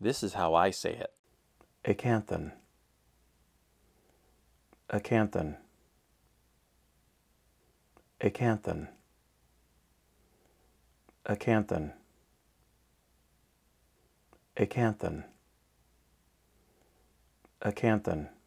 This is how I say it. Acanthan. Acanthan. Acanthan. Acanthan. Acanthan. Acanthan. Acanthan.